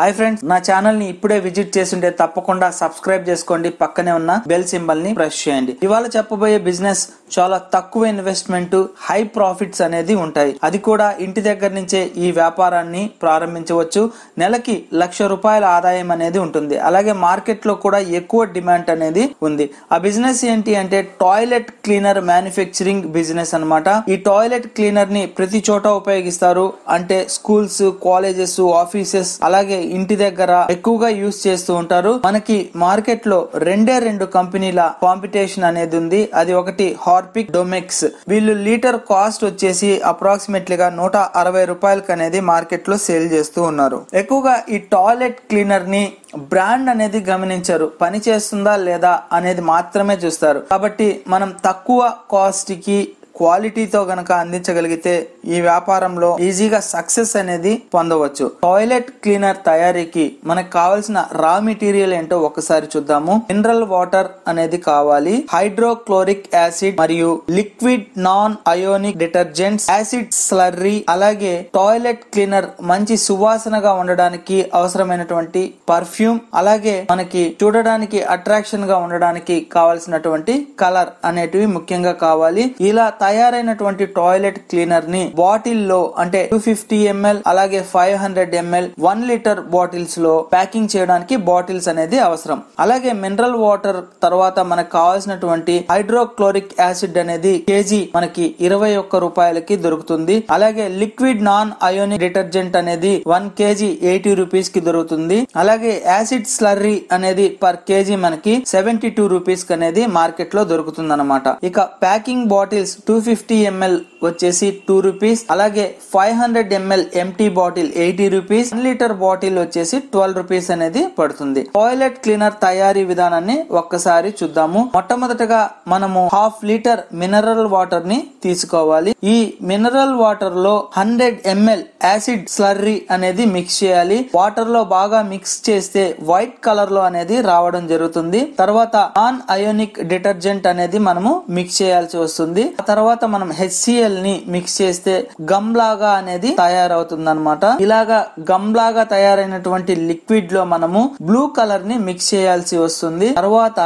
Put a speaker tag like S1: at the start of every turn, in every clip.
S1: hi friends నా channel ని ఇప్పుడే విజిట్ చేసింటే తప్పకుండా సబ్స్క్రైబ్ చేసుకోండి పక్కనే ఉన్న బెల్ సింబల్ ని ప్రెస్ చేయండి ఇవాళ చెప్పబోయే బిజినెస్ చాలా తక్కువ ఇన్వెస్ట్మెంట్ హై ప్రాఫిట్స్ అనేది ఉంటాయి అది కూడా ఇంటి దగ్గర నుంచే ఈ వ్యాపారాన్ని ప్రారంభించవచ్చు నెలకి లక్ష రూపాయల ఆదాయం అనేది ఉంటుంది అలాగే మార్కెట్ లో కూడా ఎక్కువ డిమాండ్ అనేది ఉంది ఆ బిజినెస్ ఏంటి అంటే టాయిలెట్ క్లీనర్ మ్యానుఫ్యాక్చరింగ్ బిజినెస్ అనమాట ఈ టాయిలెట్ క్లీనర్ ని ప్రతి చోట ఉపయోగిస్తారు అంటే స్కూల్స్ కాలేజెస్ ఆఫీసెస్ అలాగే ఇంటి దగ్గర ఎక్కువగా యూస్ చేస్తూ ఉంటారు మనకి మార్కెట్ లో రెండే రెండు కంపెనీల కాంపిటీషన్ అనేది ఉంది అది ఒకటి హార్పిక్ డొమెక్స్ వీళ్ళు లీటర్ కాస్ట్ వచ్చేసి అప్రాక్సిమేట్లీ గా నూట అరవై రూపాయలకు అనేది మార్కెట్ లో సేల్ చేస్తూ ఉన్నారు ఎక్కువగా ఈ టాయిలెట్ క్లీనర్ ని బ్రాండ్ అనేది గమనించరు పని చేస్తుందా లేదా అనేది మాత్రమే చూస్తారు కాబట్టి మనం తక్కువ కాస్ట్ కి క్వాలిటీతో గనక అందించగలిగితే ఈ వ్యాపారంలో ఈజీగా సక్సెస్ అనేది పొందవచ్చు టాయిలెట్ క్లీనర్ తయారీకి మనకు కావలసిన రా మెటీరియల్ ఏంటో ఒకసారి చూద్దాము మినరల్ వాటర్ అనేది కావాలి హైడ్రోక్లోరిక్ యాసిడ్ మరియు liquid non ionic detergents acid slurry అలాగే టాయిలెట్ క్లీనర్ మంచి సువాసనగా ఉండడానికి అవసరమైనటువంటి పర్ఫ్యూమ్ అలాగే మనకి చూడడానికి అట్రాక్షన్ గా ఉండడానికి కావాల్సినటువంటి కలర్ అనేటివి ముఖ్యంగా కావాలి ఇలా తయారైనటువంటి టాయిలెట్ క్లీనర్ ని బాటిల్లో అంటే టూ ఫిఫ్టీ ఎంఎల్ అలాగే five hundred ML one litre bottles లో ప్యాకింగ్ చేయడానికి బాటిల్స్ అనేది అవసరం అలాగే మినరల్ వాటర్ తర్వాత మనకు కావాల్సినటువంటి హైడ్రోక్లోరిక్ యాసిడ్ అనేది కేజీ మనకి ఇరవై ఒక్క రూపాయలకి దొరుకుతుంది అలాగే లిక్విడ్ నాన్ అయోనిక్ డిటర్జెంట్ అనేది వన్ కేజీ ఎయిటీ రూపీస్ కి దొరుకుతుంది అలాగే యాసిడ్ స్లర్రీ అనేది పర్ కేజీ మనకి సెవెంటీ టూ రూపీస్ అనేది మార్కెట్ లో దొరుకుతుంది అనమాట ఇక packing bottles two fifty ML వచ్చేసి టూ రూపీస్ అలాగే five hundred ML empty bottle eighty rupees one litre bottle వచ్చేసి ట్వెల్వ్ రూపీస్ అనేది పడుతుంది టాయిలెట్ క్లీనర్ తయారీ విధానాన్ని ఒక్కసారి చూద్దాము మొట్టమొదటగా మనము హాఫ్ లీటర్ మినరల్ వాటర్ ని తీసుకోవాలి ఈ మినరల్ వాటర్ లో హండ్రెడ్ ఎంఎల్ యాసిడ్ స్లర్రీ అనేది మిక్స్ చేయాలి వాటర్ లో బాగా మిక్స్ చేస్తే వైట్ కలర్ లో అనేది రావడం జరుగుతుంది తర్వాత నాన్ అయోనిక్ డిటర్జెంట్ అనేది మనము మిక్స్ చేయాల్సి వస్తుంది తర్వాత మనం హెచ్సిఎల్ ని మిక్స్ చేస్తే గమ్ లాగా అనేది తయారవుతుంది అనమాట ఇలాగా గమ్లాగా తయారైనటువంటి లిక్విడ్ లో మనము బ్లూ కలర్ ని మిక్స్ చేయాల్సి వస్తుంది తర్వాత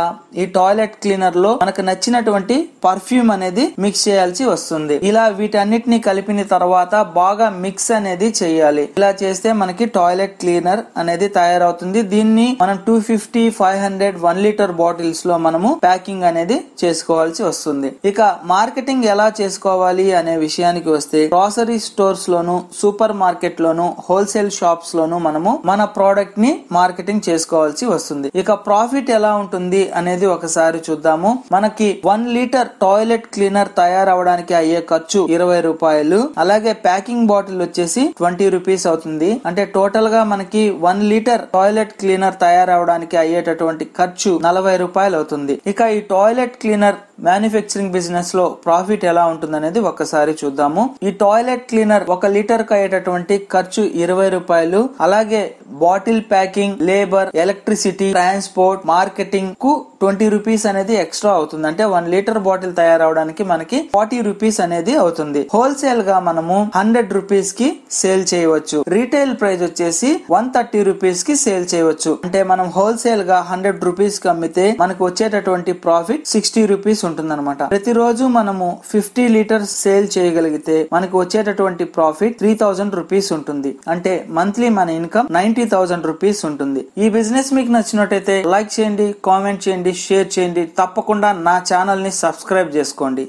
S1: ఈ టాయిలెట్ క్లీనర్ లో మనకు నచ్చినటువంటి పర్ఫ్యూమ్ అనేది మిక్స్ చేయాల్సి వస్తుంది ఇలా వీటన్నిటిని కలిపిన తర్వాత బాగా మిక్స్ అనేది చేయాలి ఇలా చేస్తే మనకి టాయిలెట్ క్లీనర్ అనేది తయారవుతుంది దీన్ని మనం two fifty five hundred one litre bottles లో మనము ప్యాకింగ్ అనేది చేసుకోవాల్సి వస్తుంది ఇక మార్కెటింగ్ షాపింగ్ ఎలా చేసుకోవాలి అనే విషయానికి వస్తే గ్రాసరీ స్టోర్స్ లోను సూపర్ మార్కెట్ లోను హోల్సేల్ షాప్స్ లోను మనము మన ప్రోడక్ట్ ని మార్కెటింగ్ చేసుకోవాల్సి వస్తుంది ఇక ప్రాఫిట్ ఎలా ఉంటుంది అనేది ఒకసారి చూద్దాము మనకి వన్ లీటర్ టాయిలెట్ క్లీనర్ తయారవడానికి అయ్యే ఖర్చు ఇరవై రూపాయలు అలాగే ప్యాకింగ్ బాటిల్ వచ్చేసి ట్వంటీ రూపీస్ అవుతుంది అంటే టోటల్ గా మనకి వన్ లీటర్ టాయిలెట్ క్లీనర్ తయారవడానికి అయ్యేటటువంటి ఖర్చు నలభై రూపాయలు అవుతుంది ఇక ఈ టాయిలెట్ క్లీనర్ మ్యానుఫ్యాక్చరింగ్ బిజినెస్ లో ప్రాఫిట్ ఎలా ఉంటుందనేది ఒక్కసారి చూద్దాము ఈ టాయిలెట్ క్లీనర్ ఒక లీటర్ కు అయ్యేటటువంటి ఖర్చు ఇరవై రూపాయలు అలాగే bottle packing labour electricity transport marketing కు ట్వంటీ రూపీస్ అనేది ఎక్స్ట్రా అవుతుంది అంటే వన్ లీటర్ బాటిల్ తయారవడానికి మనకి ఫార్టీ రూపీస్ అనేది అవుతుంది హోల్సేల్ గా మనము హండ్రెడ్ రూపీస్ కి సేల్ చేయవచ్చు రీటైల్ ప్రైస్ వచ్చేసి వన్ థర్టీ రూపీస్ కి సేల్ చేయవచ్చు అంటే మనం హోల్సేల్ గా హండ్రెడ్ రూపీస్ కి అమ్మితే మనకు వచ్చేటటువంటి ప్రాఫిట్ సిక్స్టీ రూపీస్ ఉంటుంది ప్రతి ప్రతిరోజు మనము ఫిఫ్టీ లీటర్స్ సేల్ చేయగలిగితే మనకు వచ్చేటటువంటి ప్రాఫిట్ త్రీ థౌజండ్ రూపీస్ ఉంటుంది అంటే మంత్లీ మన income ninety twenty thousand rupees ఉంటుంది ఈ బిజినెస్ మీకు నచ్చినట్టయితే లైక్ చేయండి కామెంట్ చేయండి షేర్ చేయండి తప్పకుండా నా ఛానల్ ని సబ్స్క్రైబ్ చేసుకోండి